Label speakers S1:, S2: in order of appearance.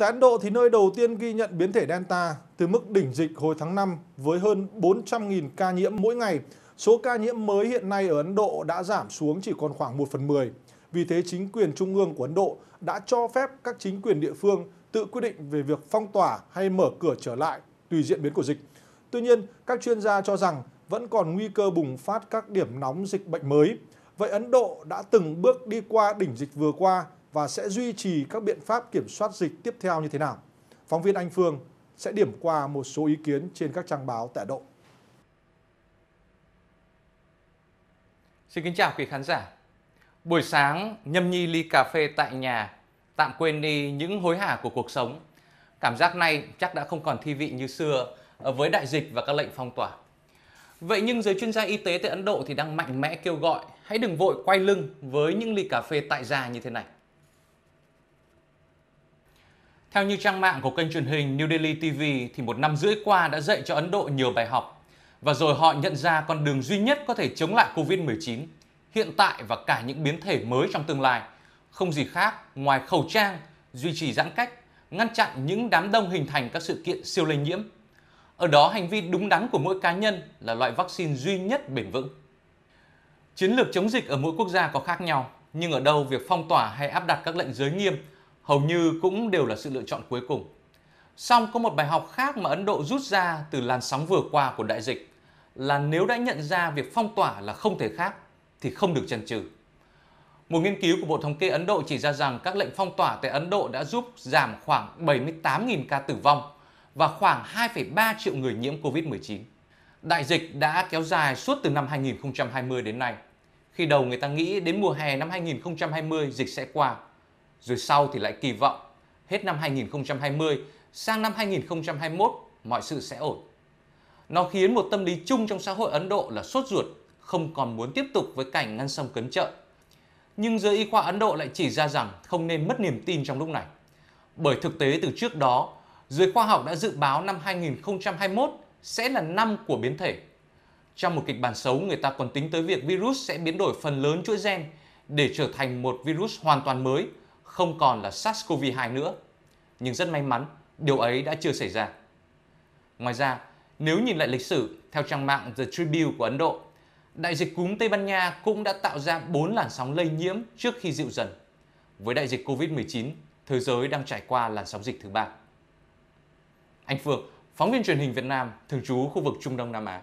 S1: Tại Ấn Độ thì nơi đầu tiên ghi nhận biến thể Delta từ mức đỉnh dịch hồi tháng 5 với hơn 400.000 ca nhiễm mỗi ngày, số ca nhiễm mới hiện nay ở Ấn Độ đã giảm xuống chỉ còn khoảng 1 phần 10. Vì thế chính quyền trung ương của Ấn Độ đã cho phép các chính quyền địa phương tự quyết định về việc phong tỏa hay mở cửa trở lại tùy diễn biến của dịch. Tuy nhiên, các chuyên gia cho rằng vẫn còn nguy cơ bùng phát các điểm nóng dịch bệnh mới. Vậy Ấn Độ đã từng bước đi qua đỉnh dịch vừa qua và sẽ duy trì các biện pháp kiểm soát dịch tiếp theo như thế nào? Phóng viên Anh Phương sẽ điểm qua một số ý kiến trên các trang báo tại Độ.
S2: Xin kính chào quý khán giả. Buổi sáng, nhâm nhi ly cà phê tại nhà, tạm quên đi những hối hả của cuộc sống. Cảm giác này chắc đã không còn thi vị như xưa với đại dịch và các lệnh phong tỏa. Vậy nhưng giới chuyên gia y tế tại Ấn Độ thì đang mạnh mẽ kêu gọi hãy đừng vội quay lưng với những ly cà phê tại gia như thế này. Theo như trang mạng của kênh truyền hình New Delhi TV thì một năm rưỡi qua đã dạy cho Ấn Độ nhiều bài học và rồi họ nhận ra con đường duy nhất có thể chống lại Covid-19 hiện tại và cả những biến thể mới trong tương lai không gì khác ngoài khẩu trang, duy trì giãn cách, ngăn chặn những đám đông hình thành các sự kiện siêu lây nhiễm. Ở đó hành vi đúng đắn của mỗi cá nhân là loại vaccine duy nhất bền vững. Chiến lược chống dịch ở mỗi quốc gia có khác nhau, nhưng ở đâu việc phong tỏa hay áp đặt các lệnh giới nghiêm hầu như cũng đều là sự lựa chọn cuối cùng. Song có một bài học khác mà Ấn Độ rút ra từ làn sóng vừa qua của đại dịch là nếu đã nhận ra việc phong tỏa là không thể khác thì không được chần chừ. Một nghiên cứu của Bộ Thống kê Ấn Độ chỉ ra rằng các lệnh phong tỏa tại Ấn Độ đã giúp giảm khoảng 78.000 ca tử vong và khoảng 2,3 triệu người nhiễm COVID-19. Đại dịch đã kéo dài suốt từ năm 2020 đến nay. Khi đầu người ta nghĩ đến mùa hè năm 2020 dịch sẽ qua, rồi sau thì lại kỳ vọng hết năm 2020 sang năm 2021 mọi sự sẽ ổn. Nó khiến một tâm lý chung trong xã hội Ấn Độ là sốt ruột, không còn muốn tiếp tục với cảnh ngăn sông cấn chợ. Nhưng giới y khoa Ấn Độ lại chỉ ra rằng không nên mất niềm tin trong lúc này. Bởi thực tế từ trước đó, giới khoa học đã dự báo năm 2021 sẽ là năm của biến thể. Trong một kịch bản xấu, người ta còn tính tới việc virus sẽ biến đổi phần lớn chuỗi gen để trở thành một virus hoàn toàn mới – không còn là SARS-CoV-2 nữa. Nhưng rất may mắn, điều ấy đã chưa xảy ra. Ngoài ra, nếu nhìn lại lịch sử, theo trang mạng The Tribune của Ấn Độ, đại dịch cúm Tây Ban Nha cũng đã tạo ra 4 làn sóng lây nhiễm trước khi dịu dần. Với đại dịch COVID-19, thế giới đang trải qua làn sóng dịch thứ ba. Anh Phương, phóng viên truyền hình Việt Nam, thường trú khu vực Trung Đông Nam Á.